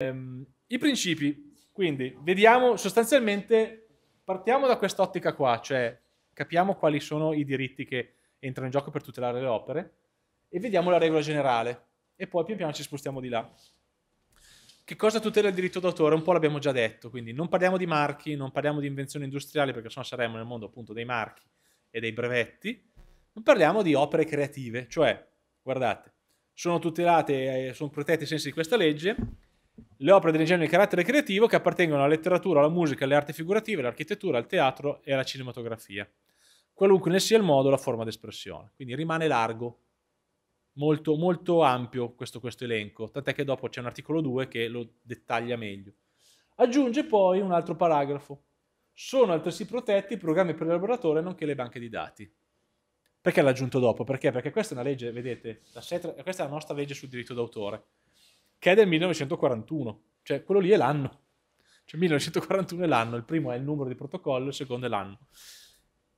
Ehm, I principi, quindi vediamo sostanzialmente, partiamo da quest'ottica qua, cioè capiamo quali sono i diritti che entrano in gioco per tutelare le opere e vediamo la regola generale e poi pian piano ci spostiamo di là. Che cosa tutela il diritto d'autore? Un po' l'abbiamo già detto, quindi non parliamo di marchi, non parliamo di invenzioni industriali perché sennò saremmo nel mondo appunto dei marchi e dei brevetti, non parliamo di opere creative, cioè, guardate, sono tutelate, eh, sono protette ai sensi di questa legge le opere delineano di carattere creativo che appartengono alla letteratura, alla musica, alle arti figurative, all'architettura, al teatro e alla cinematografia. Qualunque ne sia il modo, o la forma d'espressione. Quindi rimane largo, molto, molto ampio questo, questo elenco, tant'è che dopo c'è un articolo 2 che lo dettaglia meglio. Aggiunge poi un altro paragrafo. Sono altresì protetti i programmi per il laboratorio nonché le banche di dati. Perché l'ha aggiunto dopo? Perché? Perché questa è una legge, vedete, questa è la nostra legge sul diritto d'autore che è del 1941, cioè quello lì è l'anno. Cioè 1941 è l'anno, il primo è il numero di protocollo, il secondo è l'anno.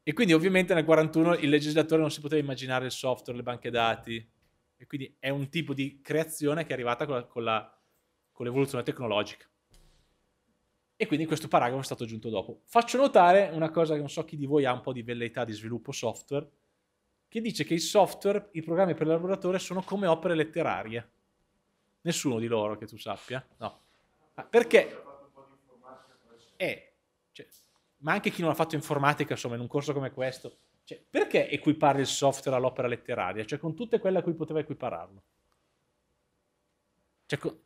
E quindi ovviamente nel 41 il legislatore non si poteva immaginare il software, le banche dati, e quindi è un tipo di creazione che è arrivata con, la, con, la, con l'evoluzione tecnologica. E quindi questo paragrafo è stato aggiunto dopo. Faccio notare una cosa che non so chi di voi ha un po' di velleità di sviluppo software, che dice che i software, i programmi per il lavoratore sono come opere letterarie. Nessuno di loro che tu sappia? No. Ah, perché? Eh, cioè, ma anche chi non ha fatto informatica, insomma, in un corso come questo, cioè, perché equipare il software all'opera letteraria? Cioè, con tutte quelle a cui poteva equipararlo. Cioè, con...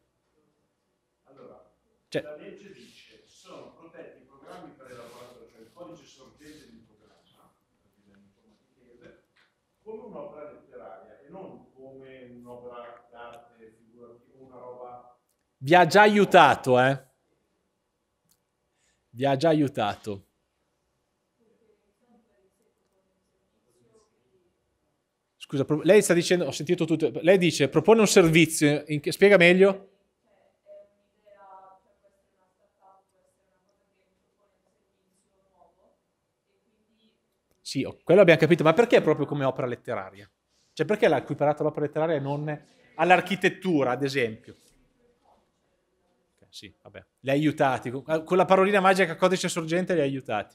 Allora, cioè, la legge dice sono protetti i programmi per elaboratore, cioè il codice sorgente di un programma, come un'opera letteraria e non come un'opera una roba... Vi ha già aiutato, eh? Vi ha già aiutato. Scusa, lei sta dicendo, ho sentito tutto, lei dice propone un servizio, che, spiega meglio. Sì, quello abbiamo capito, ma perché proprio come opera letteraria? Cioè perché l'ha equiparato all'opera letteraria e non all'architettura, ad esempio. sì, vabbè, li ha aiutati, ah, con la parolina magica codice sorgente li ha aiutati.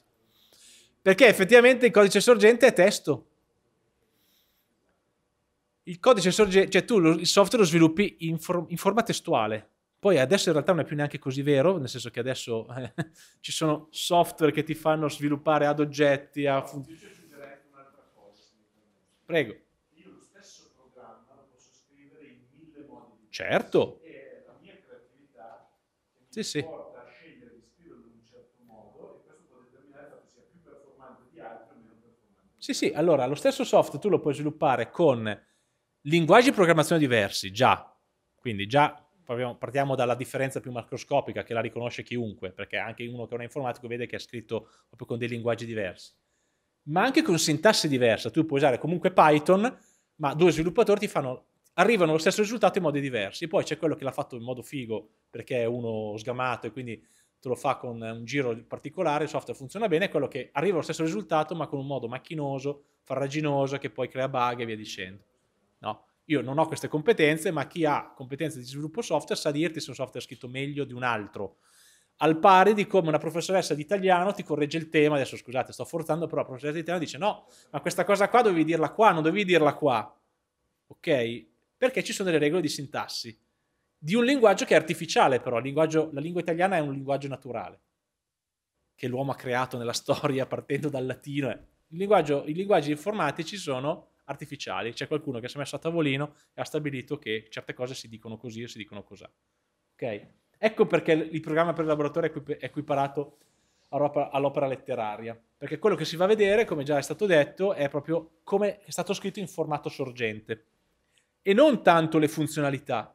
Perché effettivamente il codice sorgente è testo. Il codice sorgente, cioè tu il software lo sviluppi in, for, in, forma testuale. Poi adesso in realtà non è più neanche così vero, nel senso che adesso eh, ci sono software che ti fanno sviluppare ad oggetti, a... Prego. Certo. E la mia creatività mi sì. porta a scegliere di scriverlo in un certo modo e questo può determinare il fatto che sia più performante di altri o meno performante. Sì, sì, allora lo stesso software tu lo puoi sviluppare con linguaggi di programmazione diversi, già. Quindi già partiamo dalla differenza più macroscopica che la riconosce chiunque, perché anche uno che non è informatico vede che è scritto proprio con dei linguaggi diversi. Ma anche con sintassi diversa, tu puoi usare comunque Python, ma due sviluppatori ti fanno arrivano allo stesso risultato in modi diversi. Poi c'è quello che l'ha fatto in modo figo perché è uno sgamato e quindi te lo fa con un giro particolare, il software funziona bene, è quello che arriva allo stesso risultato ma con un modo macchinoso, farraginoso, che poi crea bug e via dicendo. No, io non ho queste competenze, ma chi ha competenze di sviluppo software sa dirti se un software è scritto meglio di un altro. Al pari di come una professoressa di italiano ti corregge il tema, adesso scusate, sto forzando, però la professoressa di italiano dice no, ma questa cosa qua dovevi dirla qua, non dovevi dirla qua. Ok? Perché ci sono delle regole di sintassi di un linguaggio che è artificiale però, la lingua italiana è un linguaggio naturale che l'uomo ha creato nella storia partendo dal latino. I linguaggi informatici sono artificiali, c'è qualcuno che si è messo a tavolino e ha stabilito che certe cose si dicono così o si dicono così. Okay? Ecco perché il programma per il laboratorio è equiparato all'opera letteraria, perché quello che si va a vedere, come già è stato detto, è proprio come è stato scritto in formato sorgente e non tanto le funzionalità.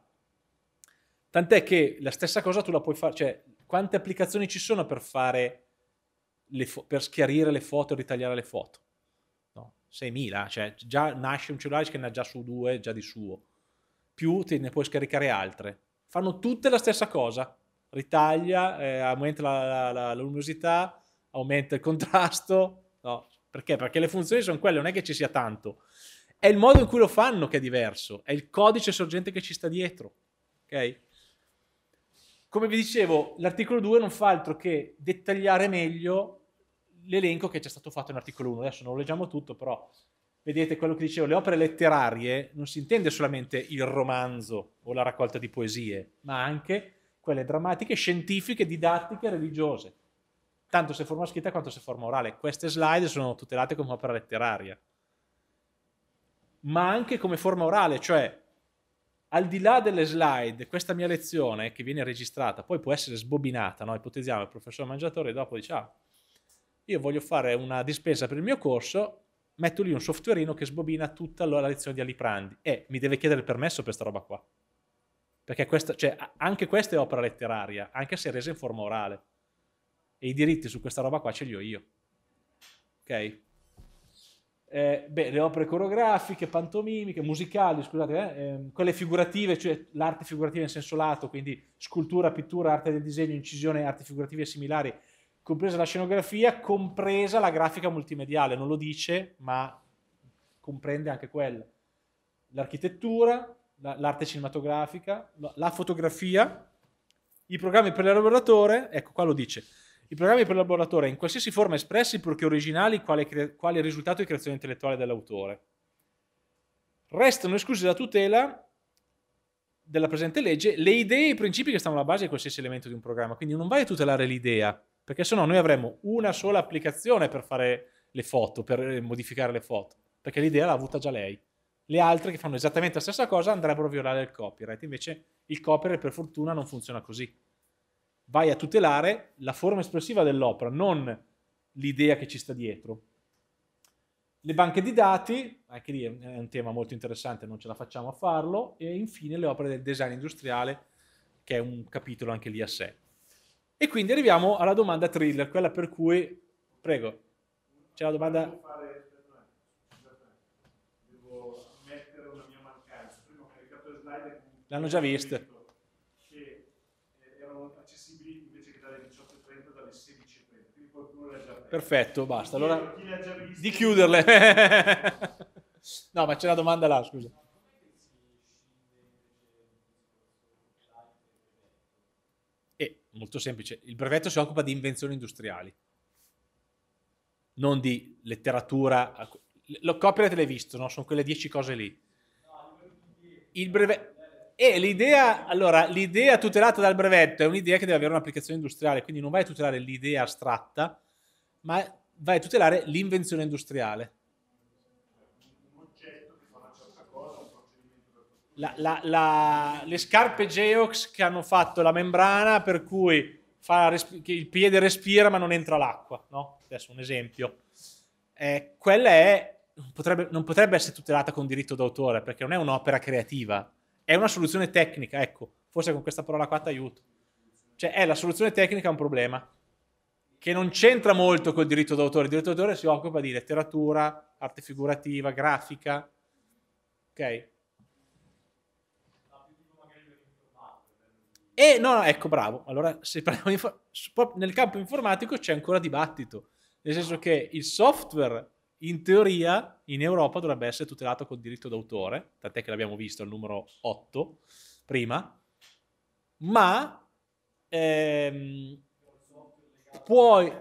Tant'è che la stessa cosa tu la puoi fare, cioè quante applicazioni ci sono per fare, fo- per schiarire le foto e ritagliare le foto? No, 6.000, cioè già nasce un cellulare che ne ha già su due, già di suo. Più te ne puoi scaricare altre. Fanno tutte la stessa cosa. Ritaglia, eh, aumenta la, la, la, la luminosità, aumenta il contrasto. No, perché? Perché le funzioni sono quelle, non è che ci sia tanto. È il modo in cui lo fanno che è diverso, è il codice sorgente che ci sta dietro. Ok? Come vi dicevo, l'articolo 2 non fa altro che dettagliare meglio l'elenco che c'è stato fatto in articolo 1. Adesso non lo leggiamo tutto, però vedete quello che dicevo, le opere letterarie non si intende solamente il romanzo o la raccolta di poesie, ma anche quelle drammatiche, scientifiche, didattiche, religiose tanto se forma scritta quanto se forma orale. Queste slide sono tutelate come opera letteraria ma anche come forma orale, cioè al di là delle slide, questa mia lezione che viene registrata, poi può essere sbobinata, no? ipotizziamo il professor Mangiatore dopo dice, ah, io voglio fare una dispensa per il mio corso, metto lì un softwareino che sbobina tutta la lezione di Aliprandi e mi deve chiedere il permesso per questa roba qua. Perché questa, cioè, anche questa è opera letteraria, anche se resa in forma orale. E i diritti su questa roba qua ce li ho io. Ok? eh, beh, le opere coreografiche, pantomimiche, musicali, scusate, eh, eh, quelle figurative, cioè l'arte figurativa in senso lato, quindi scultura, pittura, arte del disegno, incisione, arti figurative e similari, compresa la scenografia, compresa la grafica multimediale, non lo dice, ma comprende anche quella. L'architettura, la, l'arte cinematografica, la, la fotografia, i programmi per l'elaboratore, ecco qua lo dice, i programmi per laboratorio in qualsiasi forma espressi purché originali quale, quale risultato di creazione intellettuale dell'autore. Restano esclusi dalla tutela della presente legge le idee e i principi che stanno alla base di qualsiasi elemento di un programma. Quindi non vai a tutelare l'idea, perché sennò noi avremo una sola applicazione per fare le foto, per eh, modificare le foto, perché l'idea l'ha avuta già lei. Le altre che fanno esattamente la stessa cosa andrebbero a violare il copyright, invece il copyright per fortuna non funziona così vai a tutelare la forma espressiva dell'opera, non l'idea che ci sta dietro. Le banche di dati, anche lì è un tema molto interessante, non ce la facciamo a farlo, e infine le opere del design industriale, che è un capitolo anche lì a sé. E quindi arriviamo alla domanda thriller, quella per cui, prego, c'è la domanda... L'hanno già vista. Perfetto, basta. Allora, di chiuderle. no, ma c'è una domanda là, scusa. È molto semplice. Il brevetto si occupa di invenzioni industriali, non di letteratura. Lo copyright l'hai visto, no? Sono quelle 10 cose lì. Il brevetto... E l'idea, allora, l'idea tutelata dal brevetto è un'idea che deve avere un'applicazione industriale, quindi non vai a tutelare l'idea astratta, ma vai a tutelare l'invenzione industriale. La, la, la, le scarpe Geox che hanno fatto la membrana per cui resp- il piede respira ma non entra l'acqua, no? Adesso un esempio. Eh, quella è, potrebbe, non potrebbe essere tutelata con diritto d'autore perché non è un'opera creativa, è una soluzione tecnica, ecco, forse con questa parola qua ti aiuto. Cioè è la soluzione tecnica a un problema che non c'entra molto col diritto d'autore. Il diritto d'autore si occupa di letteratura, arte figurativa, grafica. Ok? E no, no, ecco, bravo. Allora, se parliamo di nel campo informatico c'è ancora dibattito, nel senso che il software in teoria in Europa dovrebbe essere tutelato col diritto d'autore, tant'è che l'abbiamo visto al numero 8 prima, ma ehm, puoi,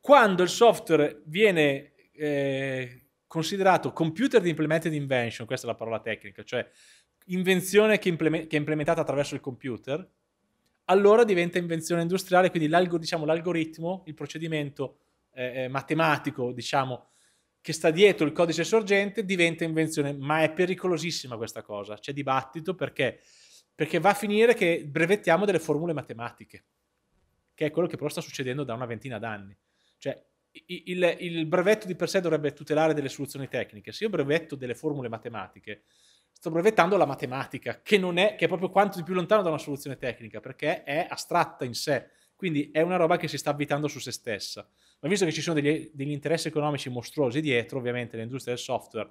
quando il software viene eh, considerato computer implemented invention, questa è la parola tecnica, cioè invenzione che, implement- che è implementata attraverso il computer, allora diventa invenzione industriale, quindi l'algor- diciamo, l'algoritmo, il procedimento eh, eh, matematico, diciamo, che sta dietro il codice sorgente diventa invenzione, ma è pericolosissima questa cosa, c'è dibattito perché, perché va a finire che brevettiamo delle formule matematiche che è quello che però sta succedendo da una ventina d'anni. Cioè, il, il, brevetto di per sé dovrebbe tutelare delle soluzioni tecniche. Se io brevetto delle formule matematiche, sto brevettando la matematica, che, non è, che è proprio quanto di più lontano da una soluzione tecnica, perché è astratta in sé. Quindi è una roba che si sta abitando su se stessa. Ma visto che ci sono degli, degli interessi economici mostruosi dietro, ovviamente l'industria del software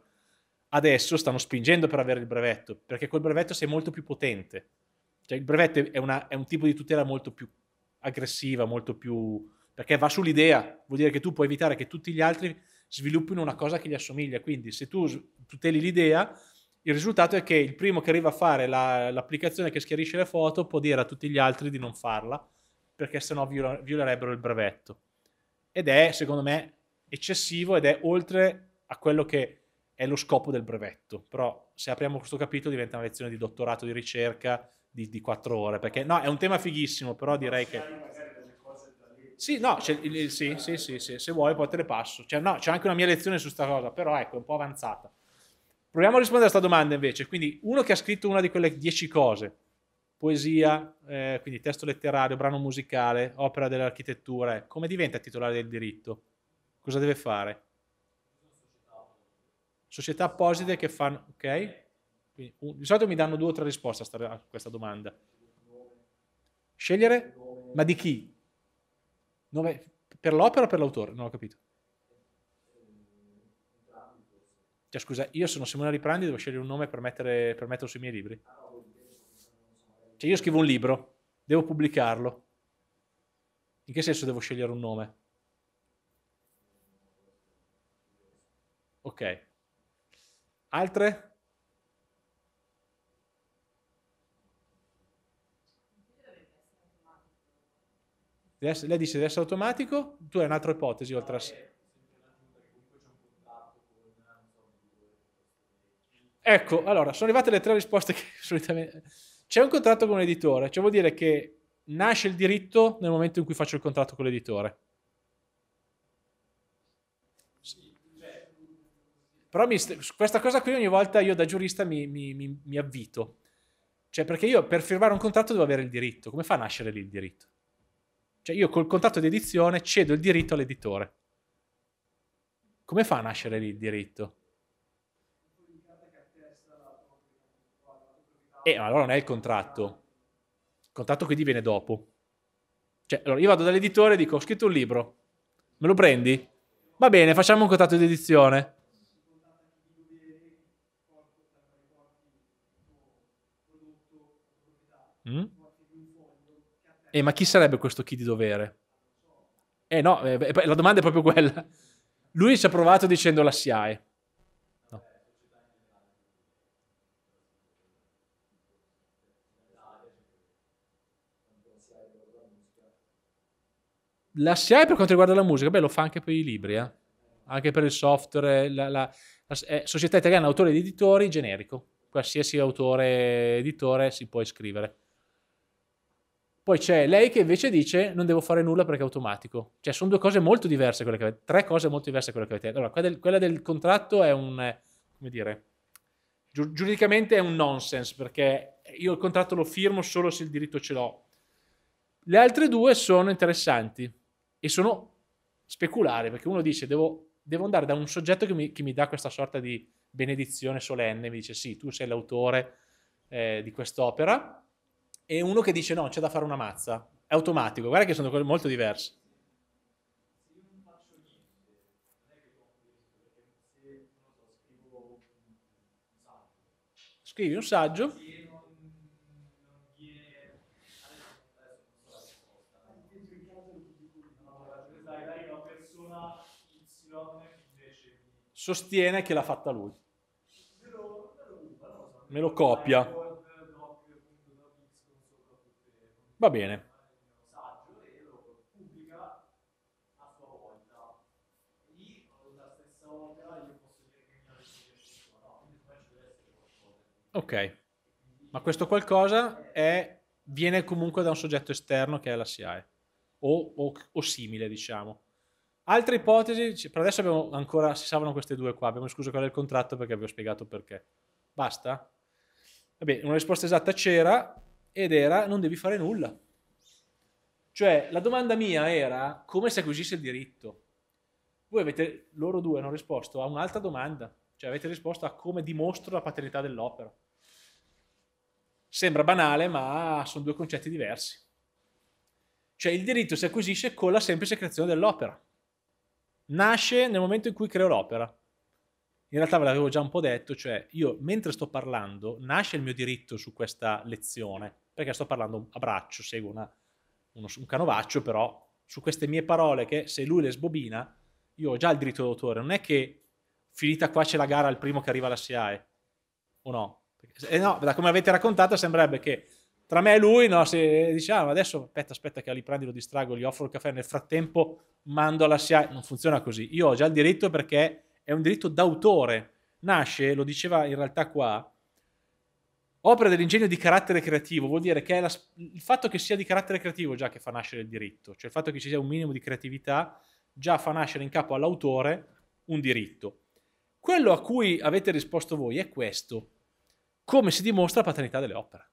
adesso stanno spingendo per avere il brevetto, perché col brevetto sei molto più potente. Cioè il brevetto è, una, è un tipo di tutela molto più aggressiva, molto più... perché va sull'idea, vuol dire che tu puoi evitare che tutti gli altri sviluppino una cosa che gli assomiglia, quindi se tu tuteli l'idea, il risultato è che il primo che arriva a fare la, l'applicazione che schiarisce le foto può dire a tutti gli altri di non farla, perché sennò viola, violerebbero il brevetto. Ed è, secondo me, eccessivo ed è oltre a quello che è lo scopo del brevetto. Però se apriamo questo capitolo diventa una lezione di dottorato di ricerca di, di quattro ore, perché no, è un tema fighissimo, però direi che... Sì, no, sì, sì, sì, sì, se vuoi poi te le passo. Cioè, no, c'è anche una mia lezione su sta cosa, però ecco, è un po' avanzata. Proviamo a rispondere a questa domanda invece. Quindi, uno che ha scritto una di quelle dieci cose, poesia, eh, quindi testo letterario, brano musicale, opera dell'architettura, ecco, come diventa titolare del diritto? Cosa deve fare? Società apposite che fanno... Ok? Quindi, di solito mi danno due o tre risposte a questa domanda. Scegliere? Ma di chi? Nome, per l'opera o per l'autore? Non ho capito. Cioè, scusa, io sono Simone Riprandi, devo scegliere un nome per, mettere, per metterlo sui miei libri? Cioè, io scrivo un libro, devo pubblicarlo. In che senso devo scegliere un nome? Ok. Altre? lei dice deve essere automatico, tu hai un'altra ipotesi oltre a... Ecco, allora, sono arrivate le tre risposte che solitamente... C'è un contratto con l'editore, cioè vuol dire che nasce il diritto nel momento in cui faccio il contratto con l'editore. Però mi, questa cosa qui ogni volta io da giurista mi, mi, mi, avvito. Cioè perché io per firmare un contratto devo avere il diritto. Come fa a nascere lì il diritto? Cioè io col contratto di edizione cedo il diritto all'editore. Come fa a nascere lì il diritto? E eh, allora non è il contratto. Il contratto quindi viene dopo. Cioè, allora io vado dall'editore e dico, ho scritto un libro, me lo prendi? Va bene, facciamo un contratto di edizione. Mm? eh, ma chi sarebbe questo chi di dovere? Eh no, eh, la domanda è proprio quella. Lui ci ha provato dicendo la SIAE. No. La SIAE per quanto riguarda la musica, beh, lo fa anche per i libri, eh? anche per il software, la, la, la eh, Società Italiana Autori ed Editori generico, qualsiasi autore editore si può iscrivere. Poi c'è lei che invece dice non devo fare nulla perché è automatico. Cioè sono due cose molto diverse, quelle che avete, tre cose molto diverse quelle che avete. Allora, quella del, quella del contratto è un, come dire, giuridicamente è un nonsense perché io il contratto lo firmo solo se il diritto ce l'ho. Le altre due sono interessanti e sono speculari perché uno dice devo, devo andare da un soggetto che mi, che mi, dà questa sorta di benedizione solenne, mi dice sì, tu sei l'autore eh, di quest'opera e uno che dice no, c'è da fare una mazza. È automatico, guarda che sono cose molto diverse. Scrivi un saggio. Sostiene che l'ha fatta lui. Me lo copia. Va bene. Ok, ma questo qualcosa è, viene comunque da un soggetto esterno che è la SIAE o, o, o simile, diciamo. Altre ipotesi, per adesso abbiamo ancora, si salvano queste due qua, abbiamo escluso quella del contratto perché vi ho spiegato perché. Basta? Vabbè, una risposta esatta c'era, ed era non devi fare nulla. Cioè, la domanda mia era come si acquisisse il diritto. Voi avete, loro due hanno risposto a un'altra domanda, cioè avete risposto a come dimostro la paternità dell'opera. Sembra banale, ma sono due concetti diversi. Cioè, il diritto si acquisisce con la semplice creazione dell'opera. Nasce nel momento in cui creo l'opera in realtà ve l'avevo già un po' detto, cioè io mentre sto parlando nasce il mio diritto su questa lezione, perché sto parlando a braccio, seguo una, uno, un canovaccio, però su queste mie parole che se lui le sbobina, io ho già il diritto d'autore, non è che finita qua c'è la gara al primo che arriva alla SIAE, eh. o no? Eh no, da come avete raccontato sembrerebbe che tra me e lui, no, se diciamo ah, adesso aspetta, aspetta che li prendi, lo distrago, gli offro il caffè, nel frattempo mando alla SIAE, non funziona così, io ho già il diritto perché è un diritto d'autore. Nasce, lo diceva in realtà qua, opera dell'ingegno di carattere creativo, vuol dire che è la, il fatto che sia di carattere creativo già che fa nascere il diritto, cioè il fatto che ci sia un minimo di creatività già fa nascere in capo all'autore un diritto. Quello a cui avete risposto voi è questo, come si dimostra la paternità delle opere.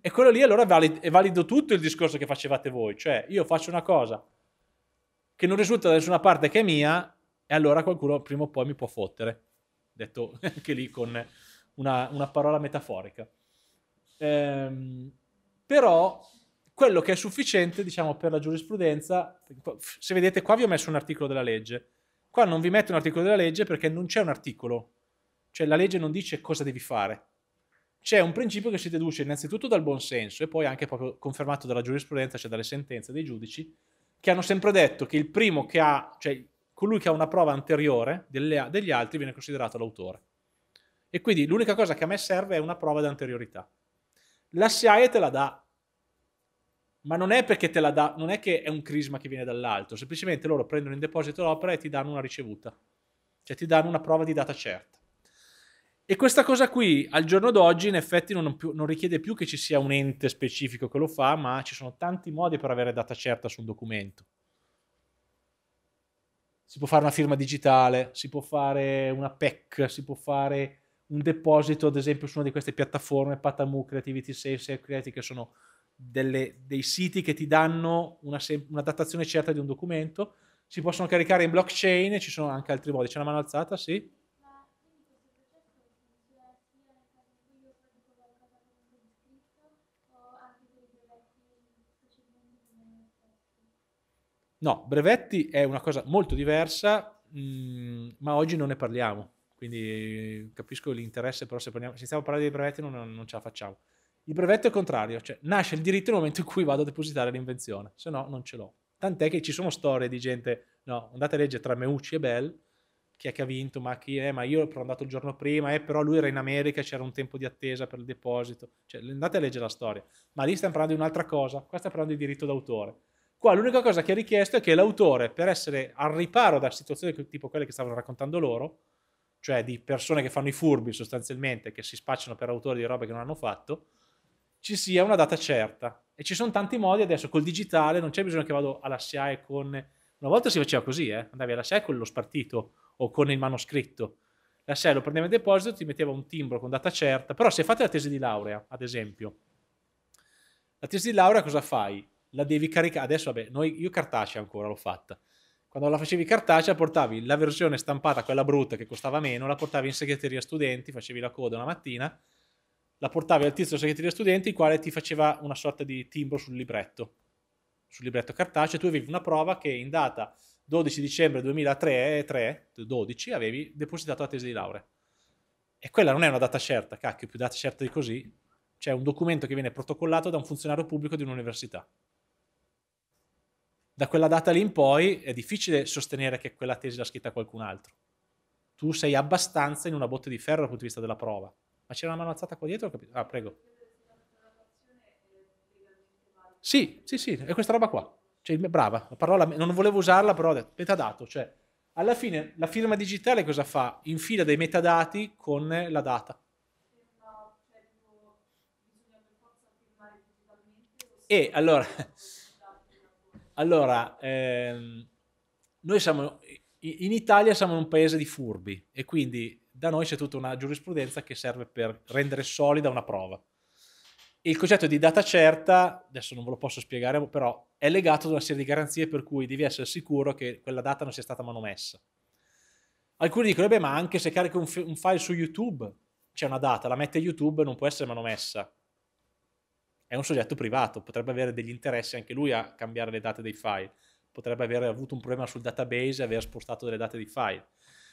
E quello lì allora è valido tutto il discorso che facevate voi, cioè io faccio una cosa che non risulta da nessuna parte che è mia, e allora qualcuno prima o poi mi può fottere, detto anche lì con una, una parola metaforica. Ehm, però quello che è sufficiente, diciamo, per la giurisprudenza, se vedete qua vi ho messo un articolo della legge, qua non vi metto un articolo della legge perché non c'è un articolo, cioè la legge non dice cosa devi fare, c'è un principio che si deduce innanzitutto dal buonsenso e poi anche proprio confermato dalla giurisprudenza, cioè dalle sentenze dei giudici, che hanno sempre detto che il primo che ha, cioè colui che ha una prova anteriore delle, degli altri viene considerato l'autore. E quindi l'unica cosa che a me serve è una prova di anteriorità. La SIAE te la dà, ma non è perché te la dà, non è che è un crisma che viene dall'alto, semplicemente loro prendono in deposito l'opera e ti danno una ricevuta, cioè ti danno una prova di data certa. E questa cosa qui al giorno d'oggi in effetti non, più, non, richiede più che ci sia un ente specifico che lo fa, ma ci sono tanti modi per avere data certa su un documento si può fare una firma digitale, si può fare una PEC, si può fare un deposito, ad esempio, su una di queste piattaforme, Patamu, Creativity Sales e Creative, che sono delle, dei siti che ti danno una, una, datazione certa di un documento. Si possono caricare in blockchain, ci sono anche altri modi. C'è una mano alzata? Sì. No, brevetti è una cosa molto diversa, mh, mm, ma oggi non ne parliamo. Quindi capisco l'interesse, però se, parliamo, se stiamo parlando dei brevetti non, non ce la facciamo. Il brevetto è il contrario, cioè nasce il diritto nel momento in cui vado a depositare l'invenzione, se no non ce l'ho. Tant'è che ci sono storie di gente, no, andate a leggere tra Meucci e Bell, chi è che ha vinto, ma chi è, ma io l'ho andato il giorno prima, eh, però lui era in America, c'era un tempo di attesa per il deposito. Cioè, andate a leggere la storia. Ma lì stiamo parlando di un'altra cosa, qua stiamo parlando di diritto d'autore. Qua l'unica cosa che ha richiesto è che l'autore, per essere al riparo da situazioni tipo quelle che stavano raccontando loro, cioè di persone che fanno i furbi sostanzialmente, che si spacciano per autori di robe che non hanno fatto, ci sia una data certa. E ci sono tanti modi adesso, col digitale non c'è bisogno che vado alla SIAE con... Una volta si faceva così, eh? andavi alla SIAE con lo spartito o con il manoscritto. La SIAE lo prendeva in deposito, ti metteva un timbro con data certa, però se fate la tesi di laurea, ad esempio, la tesi di laurea cosa fai? la devi caricare. Adesso, vabbè, noi, io cartacea ancora l'ho fatta. Quando la facevi cartacea, portavi la versione stampata, quella brutta che costava meno, la portavi in segreteria studenti, facevi la coda una mattina, la portavi al tizio segreteria studenti, il quale ti faceva una sorta di timbro sul libretto, sul libretto cartaceo. Tu avevi una prova che in data 12 dicembre 2003, 12, avevi depositato la tesi di laurea. E quella non è una data certa, cacchio, più data certa di così. C'è un documento che viene protocollato da un funzionario pubblico di un'università da quella data lì in poi è difficile sostenere che quella tesi l'ha scritta qualcun altro. Tu sei abbastanza in una botte di ferro dal punto di vista della prova. Ma c'era una mano alzata qua dietro? Ah, prego. Sì, sì, sì, è questa roba qua. Cioè, brava, la parola, non volevo usarla, però ho metadato. Cioè, alla fine la firma digitale cosa fa? Infila dei metadati con la data. Cioè, e allora... Allora, ehm, noi siamo, in Italia siamo un paese di furbi e quindi da noi c'è tutta una giurisprudenza che serve per rendere solida una prova. Il concetto di data certa, adesso non ve lo posso spiegare, però è legato ad una serie di garanzie per cui devi essere sicuro che quella data non sia stata manomessa. Alcuni dicono, eh beh, ma anche se carico un, f- un file su YouTube, c'è una data, la mette YouTube, non può essere manomessa è un soggetto privato, potrebbe avere degli interessi anche lui a cambiare le date dei file, potrebbe aver avuto un problema sul database e aver spostato delle date dei file.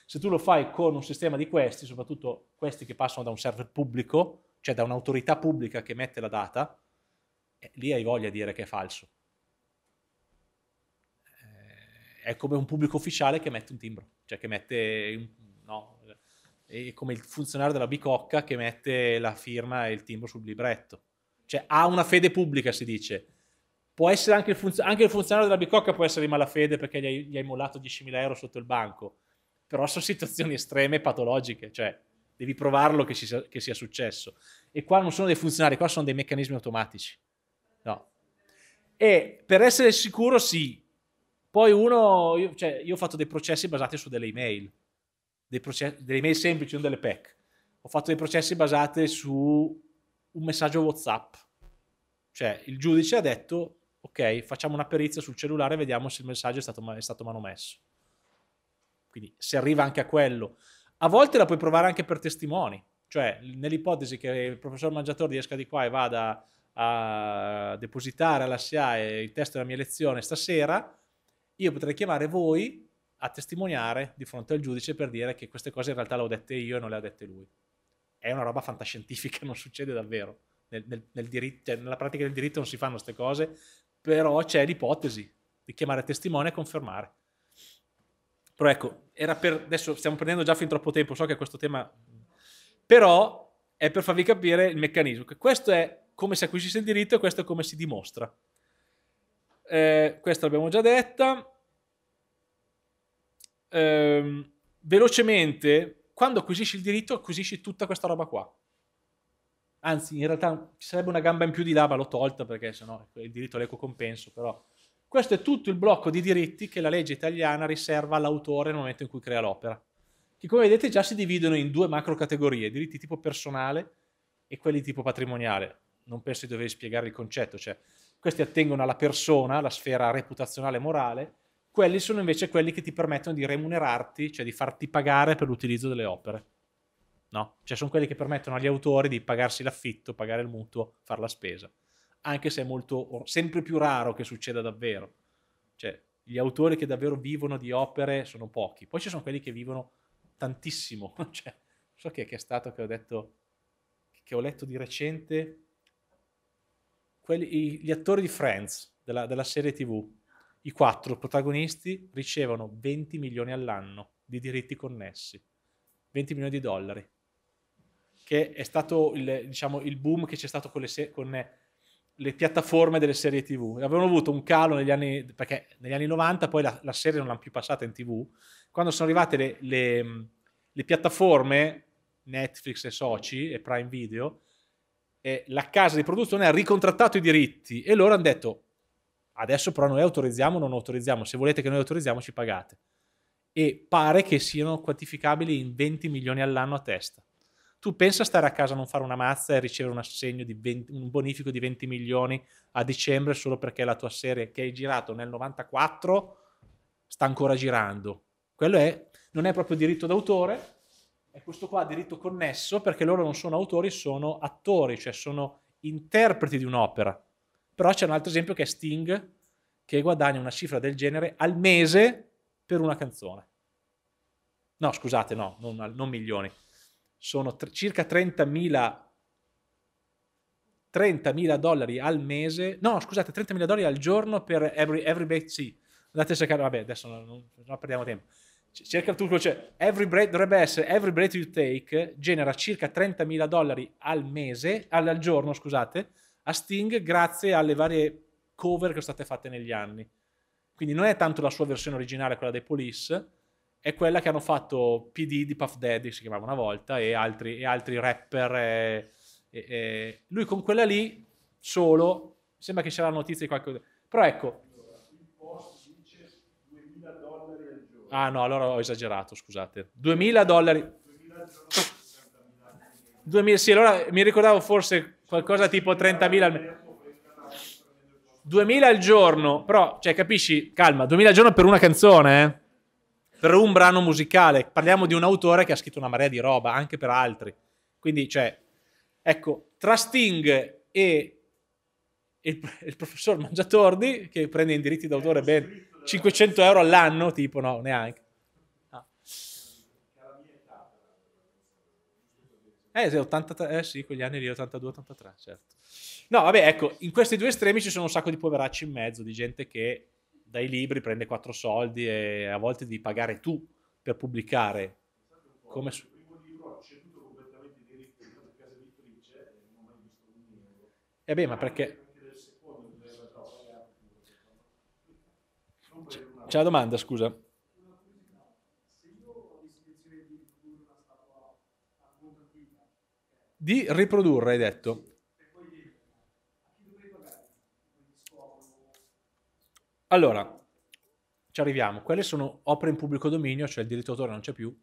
Se tu lo fai con un sistema di questi, soprattutto questi che passano da un server pubblico, cioè da un'autorità pubblica che mette la data, eh, lì hai voglia di dire che è falso. Eh, è come un pubblico ufficiale che mette un timbro, cioè che mette, no, è come il funzionario della bicocca che mette la firma e il timbro sul libretto cioè ha una fede pubblica, si dice. Può essere anche il, funz- anche il funzionario della Bicocca può essere di malafede perché gli hai, gli hai mollato 10.000 euro sotto il banco, però sono situazioni estreme patologiche, cioè devi provarlo che, si, che sia successo. E qua non sono dei funzionari, qua sono dei meccanismi automatici. No. E per essere sicuro, sì. Poi uno, io, cioè, io ho fatto dei processi basati su delle email, dei process- delle email semplici, non delle PEC. Ho fatto dei processi basati su un messaggio WhatsApp. Cioè, il giudice ha detto, ok, facciamo una perizia sul cellulare e vediamo se il messaggio è stato, è stato manomesso. Quindi se arriva anche a quello. A volte la puoi provare anche per testimoni. Cioè, nell'ipotesi che il professor Mangiatori riesca di qua e vada a depositare alla SIA il testo della mia lezione stasera, io potrei chiamare voi a testimoniare di fronte al giudice per dire che queste cose in realtà le ho dette io e non le ha dette lui è una roba fantascientifica, non succede davvero. Nel, nel, nel diritto, cioè nella pratica del diritto non si fanno queste cose, però c'è l'ipotesi di chiamare testimone e confermare. Però ecco, era per, adesso stiamo prendendo già fin troppo tempo, so che questo tema... Però è per farvi capire il meccanismo, che questo è come si acquisisce il diritto e questo è come si dimostra. Eh, questa l'abbiamo già detta. Eh, velocemente quando acquisisci il diritto acquisisci tutta questa roba qua. Anzi, in realtà ci sarebbe una gamba in più di là, ma l'ho tolta perché sennò il diritto all'eco compenso, però questo è tutto il blocco di diritti che la legge italiana riserva all'autore nel momento in cui crea l'opera, che come vedete già si dividono in due macro categorie, diritti tipo personale e quelli tipo patrimoniale. Non penso di dover spiegare il concetto, cioè questi attengono alla persona, alla sfera reputazionale e morale, quelli sono invece quelli che ti permettono di remunerarti, cioè di farti pagare per l'utilizzo delle opere. No? Cioè sono quelli che permettono agli autori di pagarsi l'affitto, pagare il mutuo, fare la spesa. Anche se è molto, sempre più raro che succeda davvero. Cioè, gli autori che davvero vivono di opere sono pochi. Poi ci sono quelli che vivono tantissimo. Cioè, so che è stato che ho detto, che ho letto di recente, quelli, gli attori di Friends, della, della serie tv, i quattro protagonisti ricevono 20 milioni all'anno di diritti connessi, 20 milioni di dollari, che è stato il, diciamo, il boom che c'è stato con le, se- con le, piattaforme delle serie TV. Avevano avuto un calo negli anni, perché negli anni 90 poi la, la serie non l'hanno più passata in TV, quando sono arrivate le, le, le piattaforme Netflix e soci e Prime Video, la casa di produzione ha ricontrattato i diritti e loro hanno detto Adesso però noi autorizziamo o non autorizziamo, se volete che noi autorizziamo ci pagate. E pare che siano quantificabili in 20 milioni all'anno a testa. Tu pensa a stare a casa a non fare una mazza e ricevere un assegno di 20, un bonifico di 20 milioni a dicembre solo perché la tua serie che hai girato nel 94 sta ancora girando. Quello è, non è proprio diritto d'autore, è questo qua diritto connesso perché loro non sono autori, sono attori, cioè sono interpreti di un'opera però c'è un altro esempio che è Sting, che guadagna una cifra del genere al mese per una canzone. No, scusate, no, non, non milioni. Sono tr- circa 30.000 30.000 dollari al mese, no scusate, 30.000 dollari al giorno per Every, every Breath Sea. Andate a cercare, vabbè, adesso non, non, non perdiamo tempo. Cerca tu, cioè, every breath, dovrebbe essere Every Breath You Take genera circa 30.000 dollari al mese, al, al giorno, scusate, a Sting grazie alle varie cover che sono state fatte negli anni. Quindi non è tanto la sua versione originale, quella dei Police, è quella che hanno fatto PD di Puff Daddy, si chiamava una volta, e altri, e altri rapper. E, e, lui con quella lì, solo, sembra che c'era la notizia di qualcosa. Però ecco... Ah no, allora ho esagerato, scusate. 2000 dollari... 2000, sì, allora mi ricordavo forse qualcosa tipo 30.000 al mese. 2.000 al giorno, però, cioè, capisci? Calma, 2.000 al giorno per una canzone, eh. per un brano musicale. Parliamo di un autore che ha scritto una marea di roba, anche per altri. Quindi, cioè, ecco, tra Sting e il, il professor Mangiatordi, che prende in diritti d'autore ben 500 eh, euro all'anno, tipo, no, neanche. Eh, 80, eh sì, quegli anni lì, 82-83, certo. No, vabbè, ecco, in questi due estremi ci sono un sacco di poveracci in mezzo, di gente che dai libri prende quattro soldi e a volte devi pagare tu per pubblicare. Come su- E eh beh, ma perché... Eh. C'è una domanda, scusa. di riprodurre, hai detto. Allora, ci arriviamo. Quelle sono opere in pubblico dominio, cioè il diritto d'autore non c'è più.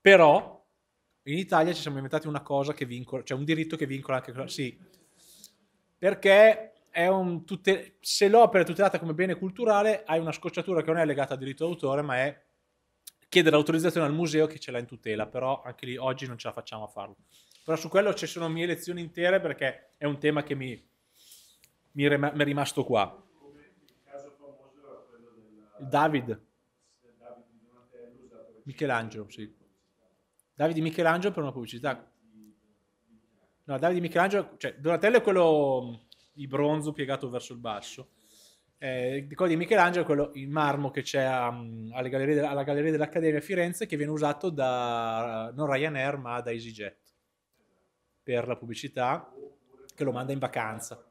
Però in Italia ci siamo inventati una cosa che vincola, cioè un diritto che vincola anche... Sì, perché tute, se l'opera è tutelata come bene culturale, hai una scocciatura che non è legata al diritto d'autore, ma è chiedere l'autorizzazione al museo che ce l'ha in tutela, però anche lì oggi non ce la facciamo a farlo. Però su quello ci sono mie lezioni intere perché è un tema che mi, mi, rem- mi è rimasto qua. Della... David. Michelangelo, sì. Davide Michelangelo per una pubblicità. No, Davide Michelangelo, cioè Donatello è quello mm, di bronzo piegato verso il basso eh, quello di Michelangelo è quello in marmo che c'è a, um, alle gallerie de- alla Galleria dell'Accademia a Firenze che viene usato da non Ryanair ma da EasyJet per la pubblicità che lo manda in vacanza.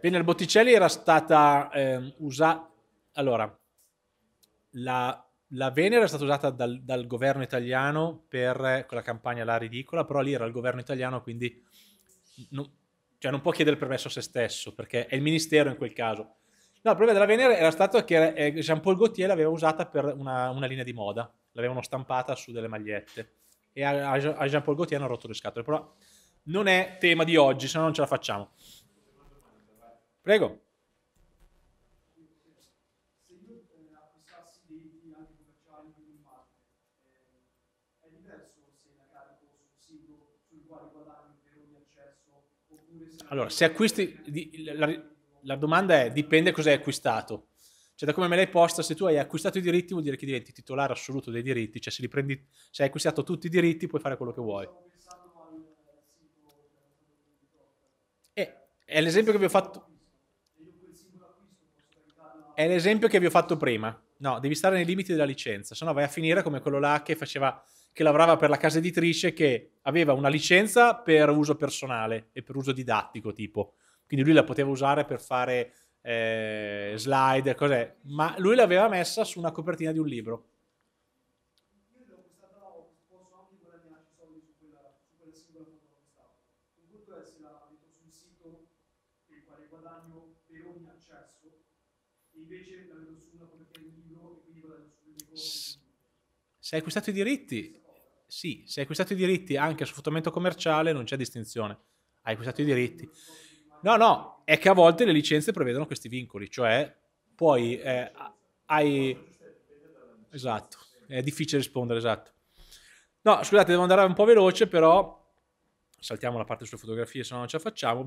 Bene, il Botticelli era stata eh, usata... Allora, la, la Venere è stata usata dal, dal governo italiano per eh, quella campagna La Ridicola, però lì era il governo italiano, quindi non, cioè non può chiedere il permesso a se stesso, perché è il ministero in quel caso. No, il problema della Venere era stato che eh, Jean Paul Gaultier l'aveva usata per una, una linea di moda, l'avevano stampata su delle magliette e a, Jean Paul Gaultier hanno rotto le scatole, però non è tema di oggi, se no non ce la facciamo. Prego. allora, se acquisti, la, la, domanda è, dipende cosa hai acquistato. Cioè, da come me l'hai posta, se tu hai acquistato i diritti vuol dire che diventi titolare assoluto dei diritti, cioè se, li prendi, se hai acquistato tutti i diritti puoi fare quello che vuoi. E, è l'esempio che vi ho fatto... È l'esempio che vi ho fatto prima No, devi stare nei limiti della licenza, se no vai a finire come quello là che faceva che lavorava per la casa editrice che aveva una licenza per uso personale e per uso didattico, tipo. Quindi lui la poteva usare per fare eh, slide, cos'è, ma lui l'aveva messa su una copertina di un libro. Se hai acquistato i diritti, sì, se hai acquistato i diritti anche a sfruttamento commerciale non c'è distinzione, hai acquistato i diritti. No, no, è che a volte le licenze prevedono questi vincoli, cioè poi eh, hai... Esatto, è difficile rispondere, esatto. No, scusate, devo andare un po' veloce, però saltiamo la parte sulle fotografie, se no non ce la facciamo.